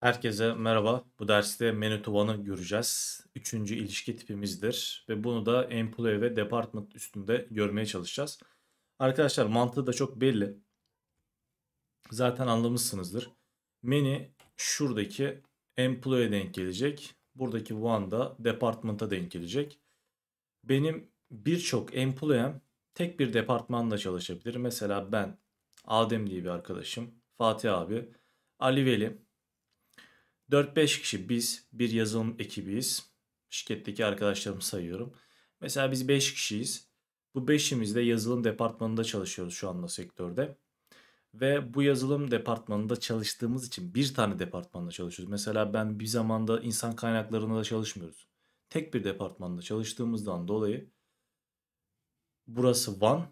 Herkese merhaba. Bu derste menü tabanı göreceğiz. Üçüncü ilişki tipimizdir ve bunu da employee ve department üstünde görmeye çalışacağız. Arkadaşlar mantığı da çok belli. Zaten anlamışsınızdır. Menü şuradaki employee'ye denk gelecek. Buradaki one da department'a denk gelecek. Benim birçok employee'm tek bir departmanda çalışabilir. Mesela ben Adem diye bir arkadaşım, Fatih abi, Ali Veli, 4-5 kişi biz bir yazılım ekibiyiz. Şirketteki arkadaşlarımı sayıyorum. Mesela biz 5 kişiyiz. Bu 5'imiz de yazılım departmanında çalışıyoruz şu anda sektörde. Ve bu yazılım departmanında çalıştığımız için bir tane departmanda çalışıyoruz. Mesela ben bir zamanda insan kaynaklarında da çalışmıyoruz. Tek bir departmanda çalıştığımızdan dolayı burası Van.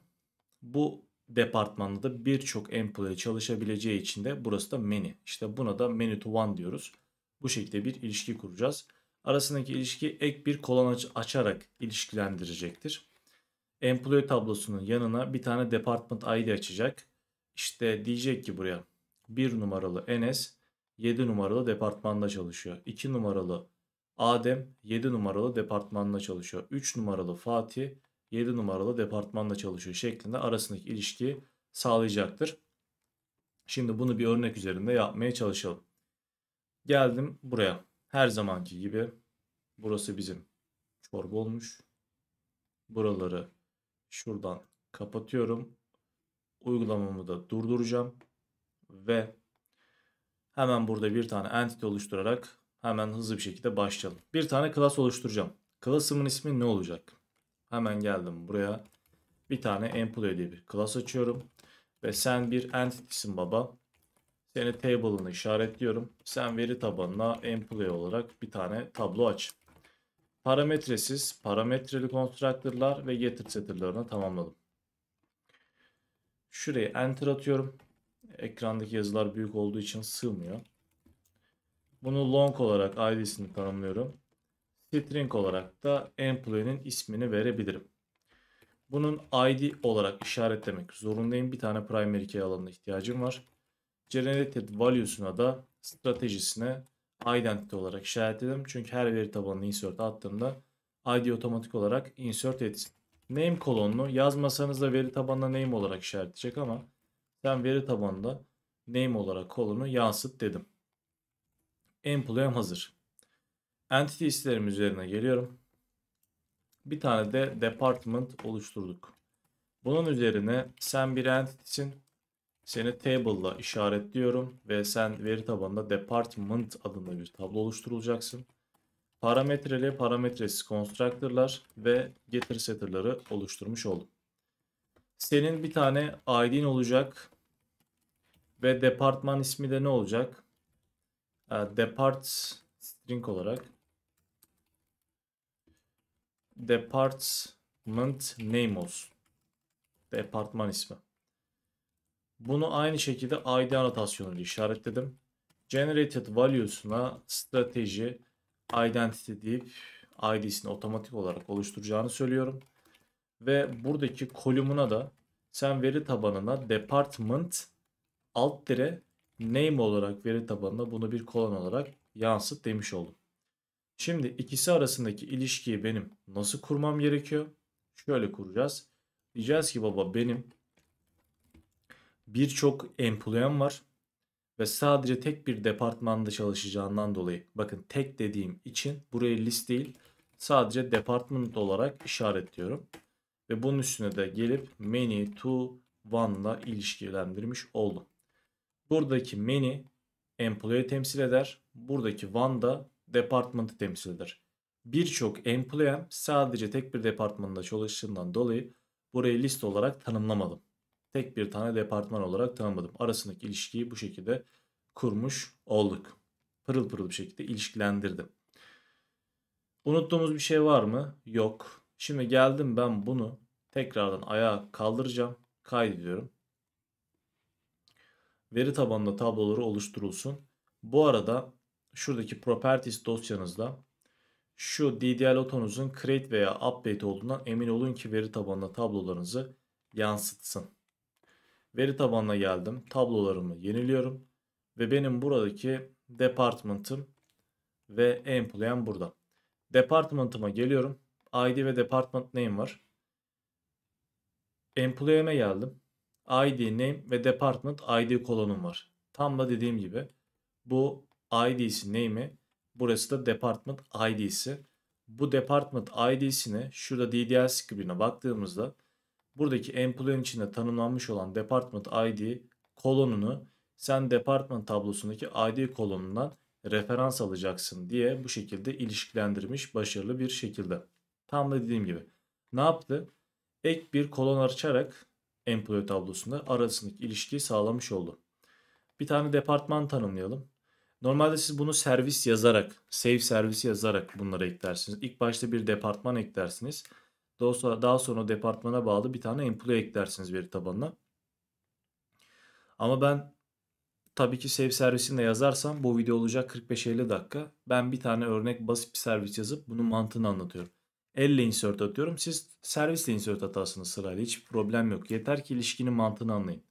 Bu departmanda da birçok employee çalışabileceği için de burası da many. İşte buna da many to one diyoruz. Bu şekilde bir ilişki kuracağız. Arasındaki ilişki ek bir kolon açarak ilişkilendirecektir. Employee tablosunun yanına bir tane Department ID açacak. İşte diyecek ki buraya 1 numaralı Enes 7 numaralı departmanda çalışıyor. 2 numaralı Adem 7 numaralı departmanda çalışıyor. 3 numaralı Fatih 7 numaralı departmanda çalışıyor şeklinde arasındaki ilişkiyi sağlayacaktır. Şimdi bunu bir örnek üzerinde yapmaya çalışalım. Geldim buraya. Her zamanki gibi burası bizim çorba olmuş. Buraları şuradan kapatıyorum. Uygulamamı da durduracağım. Ve hemen burada bir tane entity oluşturarak hemen hızlı bir şekilde başlayalım. Bir tane class oluşturacağım. Class'ımın ismi ne olacak? Hemen geldim buraya. Bir tane employee diye bir class açıyorum. Ve sen bir entity'sin baba. Seni table'ını işaretliyorum. Sen veri tabanına employee olarak bir tane tablo aç. Parametresiz, parametreli constructor'lar ve getir setter'larını tamamladım. Şuraya enter atıyorum. Ekrandaki yazılar büyük olduğu için sığmıyor. Bunu long olarak id'sini tanımlıyorum. String olarak da employee'nin ismini verebilirim. Bunun id olarak işaretlemek zorundayım. Bir tane primary key alanına ihtiyacım var generated value'suna da stratejisine identity olarak işaretledim. Çünkü her veri tabanını insert attığımda ID otomatik olarak insert etsin. Name kolonunu yazmasanız da veri tabanına name olarak işaretleyecek ama ben veri tabanında name olarak kolonu yansıt dedim. Employee hazır. Entity isterim üzerine geliyorum. Bir tane de department oluşturduk. Bunun üzerine sen bir entity'sin. Seni table'la işaretliyorum ve sen veri tabanında department adında bir tablo oluşturulacaksın. Parametreli parametresiz constructor'lar ve getter setter'ları oluşturmuş oldum. Senin bir tane ID'in olacak ve departman ismi de ne olacak? Ee, depart string olarak department name olsun. Departman ismi. Bunu aynı şekilde ID ile işaretledim. Generated value'suna strateji identity deyip ID'sini otomatik olarak oluşturacağını söylüyorum. Ve buradaki kolumuna da sen veri tabanına department alt dire name olarak veri tabanına bunu bir kolon olarak yansıt demiş oldum. Şimdi ikisi arasındaki ilişkiyi benim nasıl kurmam gerekiyor? Şöyle kuracağız. Diyeceğiz ki baba benim birçok employen var ve sadece tek bir departmanda çalışacağından dolayı bakın tek dediğim için buraya list değil sadece department olarak işaretliyorum. Ve bunun üstüne de gelip many to one ile ilişkilendirmiş oldum. Buradaki many employee temsil eder. Buradaki one da department'ı temsil eder. Birçok employem sadece tek bir departmanda çalıştığından dolayı burayı list olarak tanımlamadım tek bir tane departman olarak tanımladım. Arasındaki ilişkiyi bu şekilde kurmuş olduk. Pırıl pırıl bir şekilde ilişkilendirdim. Unuttuğumuz bir şey var mı? Yok. Şimdi geldim ben bunu tekrardan ayağa kaldıracağım. Kaydediyorum. Veri tabanında tabloları oluşturulsun. Bu arada şuradaki properties dosyanızda şu DDL otonuzun create veya update olduğundan emin olun ki veri tabanına tablolarınızı yansıtsın. Veri tabanına geldim. Tablolarımı yeniliyorum. Ve benim buradaki department'ım ve employee'm burada. Department'ıma geliyorum. ID ve department name var. Employee'me geldim. ID, name ve department ID kolonum var. Tam da dediğim gibi bu ID'si, name'i burası da department ID'si. Bu department ID'sini şurada DDL script'ine baktığımızda buradaki employee içinde tanımlanmış olan department ID kolonunu sen department tablosundaki ID kolonundan referans alacaksın diye bu şekilde ilişkilendirmiş başarılı bir şekilde. Tam da dediğim gibi ne yaptı? Ek bir kolon açarak employee tablosunda arasındaki ilişkiyi sağlamış oldu. Bir tane departman tanımlayalım. Normalde siz bunu servis yazarak, save servisi yazarak bunları eklersiniz. İlk başta bir departman eklersiniz. Daha sonra, daha sonra departmana bağlı bir tane employee eklersiniz veri tabanına. Ama ben tabii ki save servisinde yazarsam bu video olacak 45-50 dakika. Ben bir tane örnek basit bir servis yazıp bunun mantığını anlatıyorum. Elle insert atıyorum. Siz servisle insert hatasını sırayla hiç problem yok. Yeter ki ilişkinin mantığını anlayın.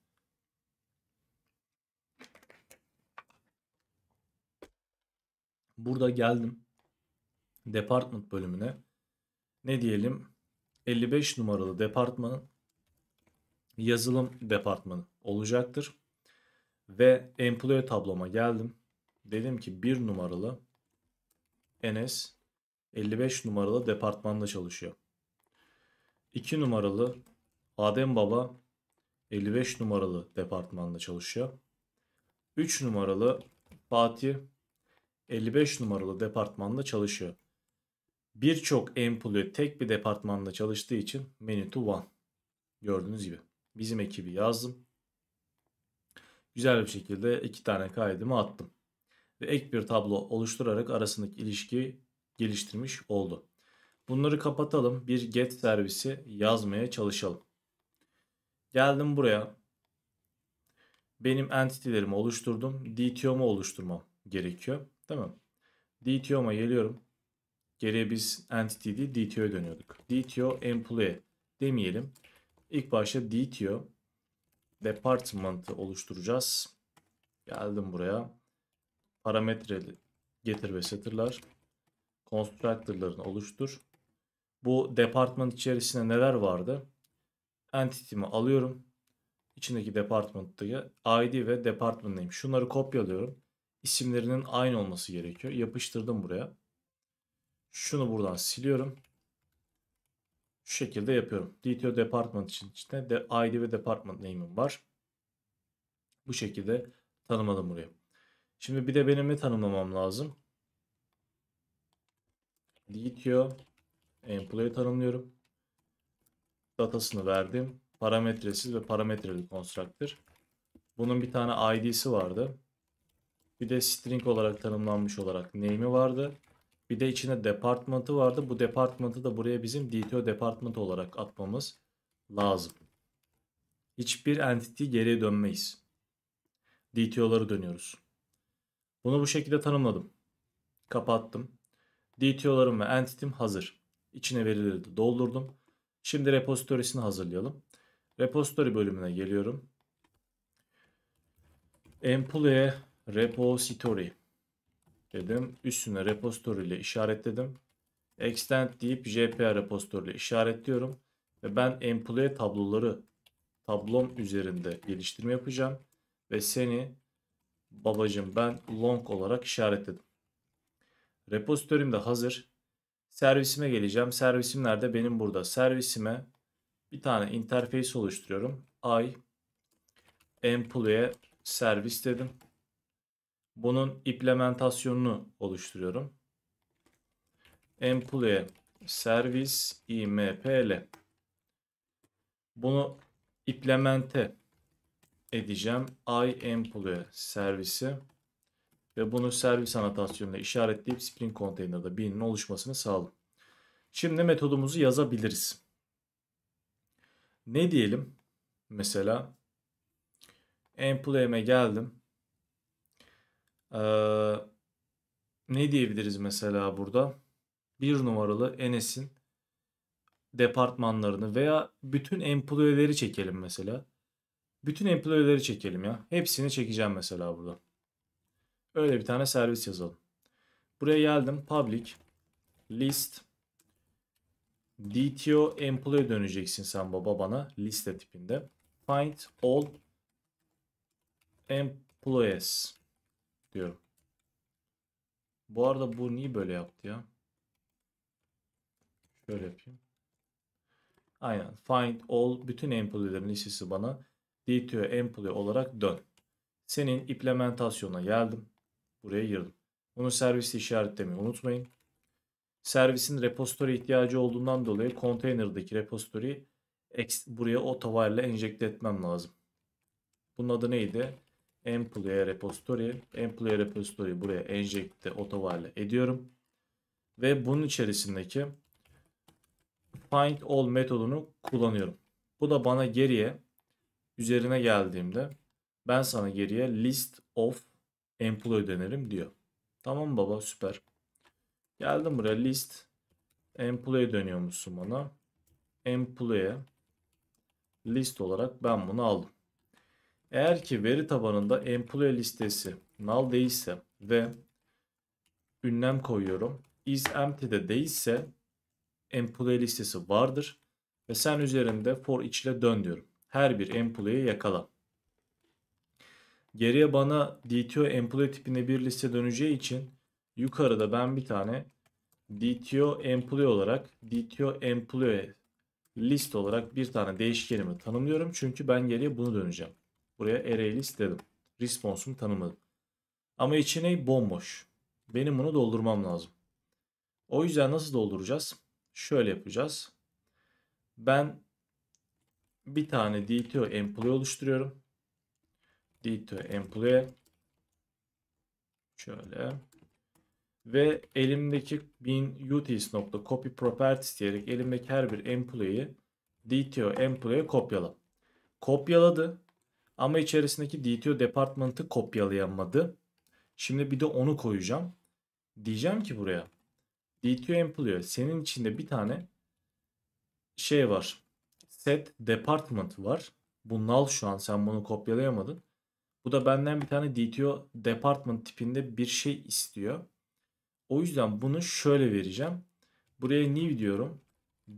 Burada geldim. Department bölümüne. Ne diyelim? 55 numaralı departmanın yazılım departmanı olacaktır. Ve employee tabloma geldim. Dedim ki 1 numaralı Enes 55 numaralı departmanda çalışıyor. 2 numaralı Adem Baba 55 numaralı departmanda çalışıyor. 3 numaralı Fatih 55 numaralı departmanda çalışıyor birçok employee tek bir departmanda çalıştığı için many to one. Gördüğünüz gibi. Bizim ekibi yazdım. Güzel bir şekilde iki tane kaydımı attım. Ve ek bir tablo oluşturarak arasındaki ilişki geliştirmiş oldu. Bunları kapatalım. Bir get servisi yazmaya çalışalım. Geldim buraya. Benim entity'lerimi oluşturdum. DTO'mu oluşturmam gerekiyor. Tamam. DTO'ma geliyorum. Geriye biz entity değil DTO'ya dönüyorduk. DTO employee demeyelim. İlk başta DTO department'ı oluşturacağız. Geldim buraya. Parametreli getir ve satırlar. Constructor'larını oluştur. Bu department içerisinde neler vardı? Entity'mi alıyorum. İçindeki department'taki ID ve department name. Şunları kopyalıyorum. İsimlerinin aynı olması gerekiyor. Yapıştırdım buraya. Şunu buradan siliyorum. Şu şekilde yapıyorum. DTO Department için içinde de ID ve Department name'im var. Bu şekilde tanımladım burayı. Şimdi bir de benim ne tanımlamam lazım? DTO Employee tanımlıyorum. Datasını verdim. Parametresiz ve parametreli constructor. Bunun bir tane ID'si vardı. Bir de string olarak tanımlanmış olarak name'i vardı. Bir de içinde departmanı vardı. Bu departmanı da buraya bizim DTO departmanı olarak atmamız lazım. Hiçbir entity geriye dönmeyiz. DTO'ları dönüyoruz. Bunu bu şekilde tanımladım. Kapattım. DTO'larım ve entity'm hazır. İçine verileri de doldurdum. Şimdi repositorisini hazırlayalım. Repository bölümüne geliyorum. Employee Repository dedim. Üstüne repository ile işaretledim. Extend deyip JPA repository ile işaretliyorum. Ve ben employee tabloları tablom üzerinde geliştirme yapacağım. Ve seni babacım ben long olarak işaretledim. Repository'm de hazır. Servisime geleceğim. Servisim nerede? Benim burada. Servisime bir tane interface oluşturuyorum. I employee servis dedim bunun implementasyonunu oluşturuyorum. Employee service impl bunu implemente edeceğim. I employee servisi ve bunu servis anotasyonuyla işaretleyip Spring Container'da birinin oluşmasını sağlayın. Şimdi metodumuzu yazabiliriz. Ne diyelim? Mesela employee'me geldim. Ee, ne diyebiliriz mesela burada? Bir numaralı Enes'in departmanlarını veya bütün employee'leri çekelim mesela. Bütün employee'leri çekelim ya. Hepsini çekeceğim mesela burada. Öyle bir tane servis yazalım. Buraya geldim. Public list DTO employee döneceksin sen baba bana liste tipinde. Find all employees diyorum. Bu arada bu niye böyle yaptı ya? Şöyle yapayım. Aynen. Find all bütün employee'lerin listesi bana DTO employee olarak dön. Senin implementasyona geldim. Buraya girdim. Bunu servisi işaretlemeyi unutmayın. Servisin repository ihtiyacı olduğundan dolayı container'daki repository buraya otovarla enjekte etmem lazım. Bunun adı neydi? employee repository. Employee repository buraya enjekte otovarlı ediyorum. Ve bunun içerisindeki find all metodunu kullanıyorum. Bu da bana geriye üzerine geldiğimde ben sana geriye list of employee denerim diyor. Tamam baba süper. Geldim buraya list employee dönüyor musun bana? Employee list olarak ben bunu aldım. Eğer ki veri tabanında employee listesi null değilse ve ünlem koyuyorum is empty de değilse employee listesi vardır ve sen üzerinde for each ile dön diyorum. Her bir employee'yi yakala. Geriye bana DTO employee tipinde bir liste döneceği için yukarıda ben bir tane DTO employee olarak DTO employee list olarak bir tane değişkenimi tanımlıyorum. Çünkü ben geriye bunu döneceğim. Buraya array'ini istedim. Response'umu tanımladım. Ama içine bomboş. Benim bunu doldurmam lazım. O yüzden nasıl dolduracağız? Şöyle yapacağız. Ben bir tane DTO employee oluşturuyorum. DTO employee şöyle ve elimdeki bin utils.copy properties diyerek elimdeki her bir employee'yi DTO employee'ye kopyala. Kopyaladı. Ama içerisindeki DTO department'ı kopyalayamadı. Şimdi bir de onu koyacağım. Diyeceğim ki buraya DTO employee senin içinde bir tane şey var. Set department var. Bu null şu an sen bunu kopyalayamadın. Bu da benden bir tane DTO department tipinde bir şey istiyor. O yüzden bunu şöyle vereceğim. Buraya new diyorum.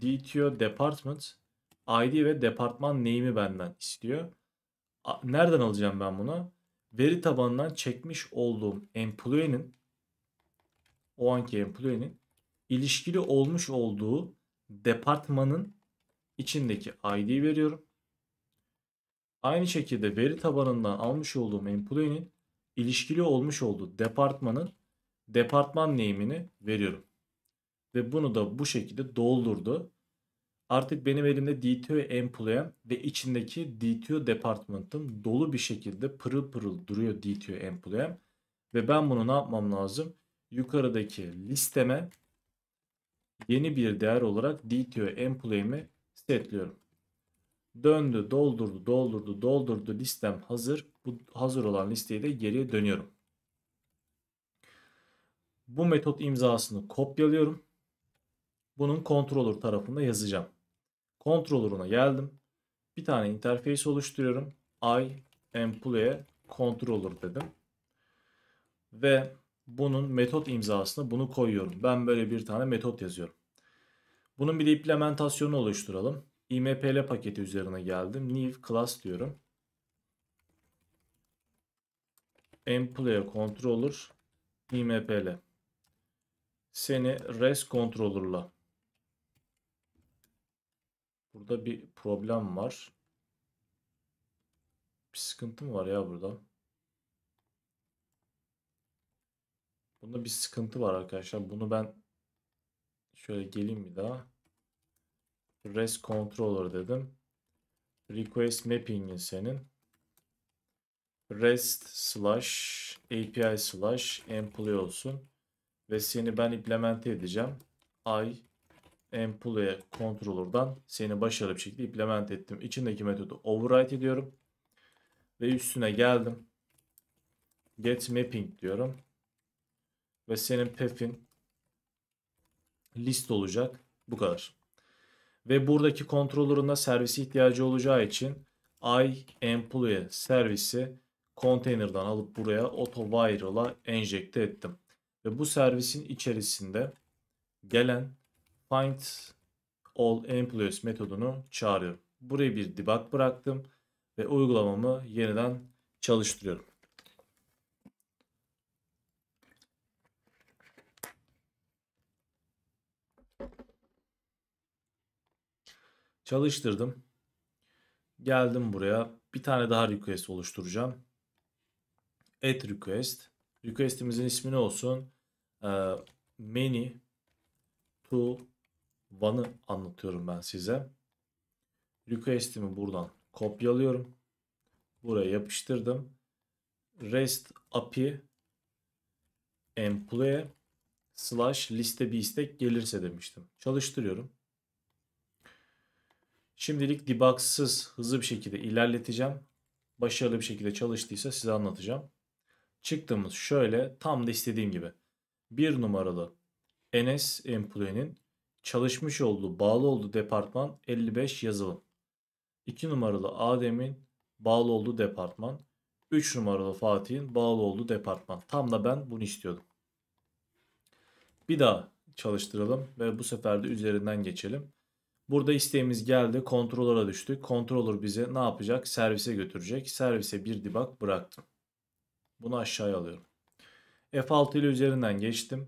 DTO department ID ve departman name'i benden istiyor nereden alacağım ben bunu? Veri tabanından çekmiş olduğum employee'nin o anki employee'nin ilişkili olmuş olduğu departmanın içindeki ID veriyorum. Aynı şekilde veri tabanından almış olduğum employee'nin ilişkili olmuş olduğu departmanın departman name'ini veriyorum. Ve bunu da bu şekilde doldurdu. Artık benim elimde DTO Employee ve içindeki DTO Department'ım dolu bir şekilde pırıl pırıl duruyor DTO Employee. Ve ben bunu ne yapmam lazım? Yukarıdaki listeme yeni bir değer olarak DTO Employee'mi setliyorum. Döndü, doldurdu, doldurdu, doldurdu. Listem hazır. Bu hazır olan listeyi de geriye dönüyorum. Bu metot imzasını kopyalıyorum. Bunun controller tarafında yazacağım. Controller'ına geldim. Bir tane interface oluşturuyorum. I employee controller dedim. Ve bunun metot imzasını bunu koyuyorum. Ben böyle bir tane metot yazıyorum. Bunun bir implementasyonu oluşturalım. IMPL paketi üzerine geldim. New class diyorum. Employee controller IMPL. Seni res controller'la Burada bir problem var. Bir sıkıntı mı var ya burada? Bunda bir sıkıntı var arkadaşlar. Bunu ben şöyle geleyim bir daha. Rest controller dedim. Request mapping'in senin. REST slash API slash employee olsun. Ve seni ben implemente edeceğim. I Employee Controller'dan seni başarılı bir şekilde implement ettim. İçindeki metodu override ediyorum. Ve üstüne geldim. Get mapping diyorum. Ve senin path'in list olacak. Bu kadar. Ve buradaki controller'ın da servisi ihtiyacı olacağı için i employee servisi container'dan alıp buraya autowire'la enjekte ettim. Ve bu servisin içerisinde gelen find all employees metodunu çağırıyorum. Buraya bir debug bıraktım ve uygulamamı yeniden çalıştırıyorum. Çalıştırdım. Geldim buraya. Bir tane daha request oluşturacağım. Add request. Request'imizin ismi ne olsun? Ee, many to Van'ı anlatıyorum ben size. Request'imi buradan kopyalıyorum. Buraya yapıştırdım. REST API employee slash liste bir istek gelirse demiştim. Çalıştırıyorum. Şimdilik debugsız hızlı bir şekilde ilerleteceğim. Başarılı bir şekilde çalıştıysa size anlatacağım. Çıktığımız şöyle tam da istediğim gibi. Bir numaralı NS employee'nin çalışmış olduğu, bağlı olduğu departman 55 yazılım. 2 numaralı Adem'in bağlı olduğu departman. 3 numaralı Fatih'in bağlı olduğu departman. Tam da ben bunu istiyordum. Bir daha çalıştıralım ve bu sefer de üzerinden geçelim. Burada isteğimiz geldi. Kontrolöre düştük. Kontrolör bize ne yapacak? Servise götürecek. Servise bir debug bıraktım. Bunu aşağıya alıyorum. F6 ile üzerinden geçtim.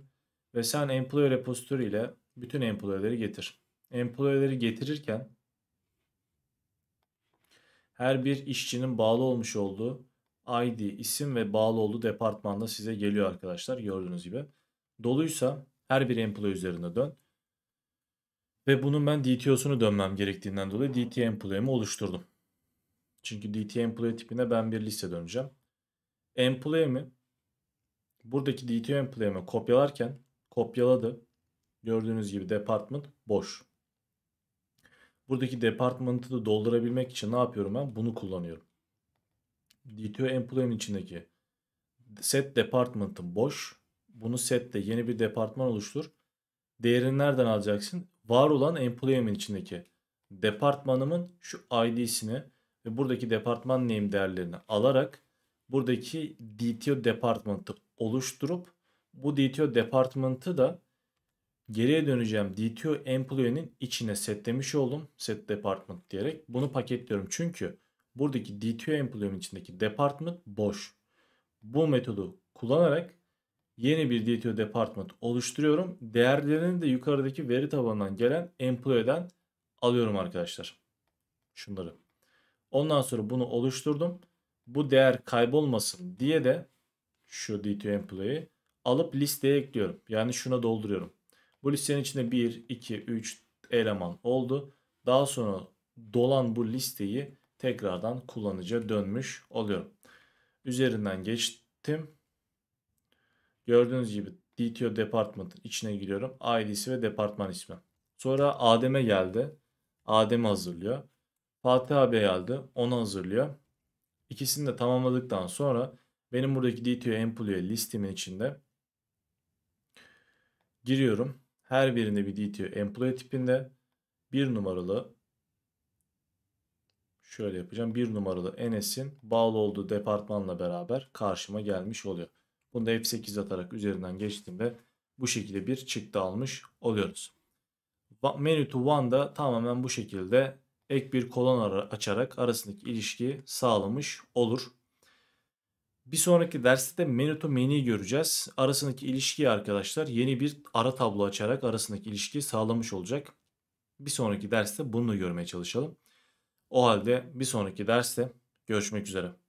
Ve sen employee repository ile bütün employee'leri getir. Employee'leri getirirken her bir işçinin bağlı olmuş olduğu ID, isim ve bağlı olduğu departmanda size geliyor arkadaşlar gördüğünüz gibi. Doluysa her bir employee üzerine dön. Ve bunun ben DTO'sunu dönmem gerektiğinden dolayı DT employee'mi oluşturdum. Çünkü DT employee tipine ben bir liste döneceğim. Employee'mi buradaki DT employee'mi kopyalarken kopyaladı. Gördüğünüz gibi department boş. Buradaki department'ı da doldurabilmek için ne yapıyorum ben? Bunu kullanıyorum. DTO employee'nin içindeki set department'ın boş. Bunu sette yeni bir departman oluştur. Değerini nereden alacaksın? Var olan employee'nin içindeki departmanımın şu ID'sini ve buradaki departman name değerlerini alarak buradaki DTO department'ı oluşturup bu DTO department'ı da Geriye döneceğim DTO employee'nin içine setlemiş oldum. Set department diyerek bunu paketliyorum. Çünkü buradaki DTO employee'nin içindeki department boş. Bu metodu kullanarak yeni bir DTO department oluşturuyorum. Değerlerini de yukarıdaki veri tabanından gelen employee'den alıyorum arkadaşlar. Şunları. Ondan sonra bunu oluşturdum. Bu değer kaybolmasın diye de şu DTO employee alıp listeye ekliyorum. Yani şuna dolduruyorum. Bu listenin içinde 1, 2, 3 eleman oldu. Daha sonra dolan bu listeyi tekrardan kullanıcıya dönmüş oluyorum. Üzerinden geçtim. Gördüğünüz gibi DTO Department'ın içine giriyorum. ID'si ve departman ismi. Sonra Adem'e geldi. Adem'i hazırlıyor. Fatih abi geldi. Onu hazırlıyor. İkisini de tamamladıktan sonra benim buradaki DTO Employee listemin içinde giriyorum. Her birinde bir DTO employee tipinde bir numaralı şöyle yapacağım. Bir numaralı NS'in bağlı olduğu departmanla beraber karşıma gelmiş oluyor. Bunu da F8 atarak üzerinden geçtiğimde bu şekilde bir çıktı almış oluyoruz. Menu to One tamamen bu şekilde ek bir kolon açarak arasındaki ilişkiyi sağlamış olur. Bir sonraki derste de menü to menü'yi göreceğiz. Arasındaki ilişkiyi arkadaşlar yeni bir ara tablo açarak arasındaki ilişkiyi sağlamış olacak. Bir sonraki derste bunu görmeye çalışalım. O halde bir sonraki derste görüşmek üzere.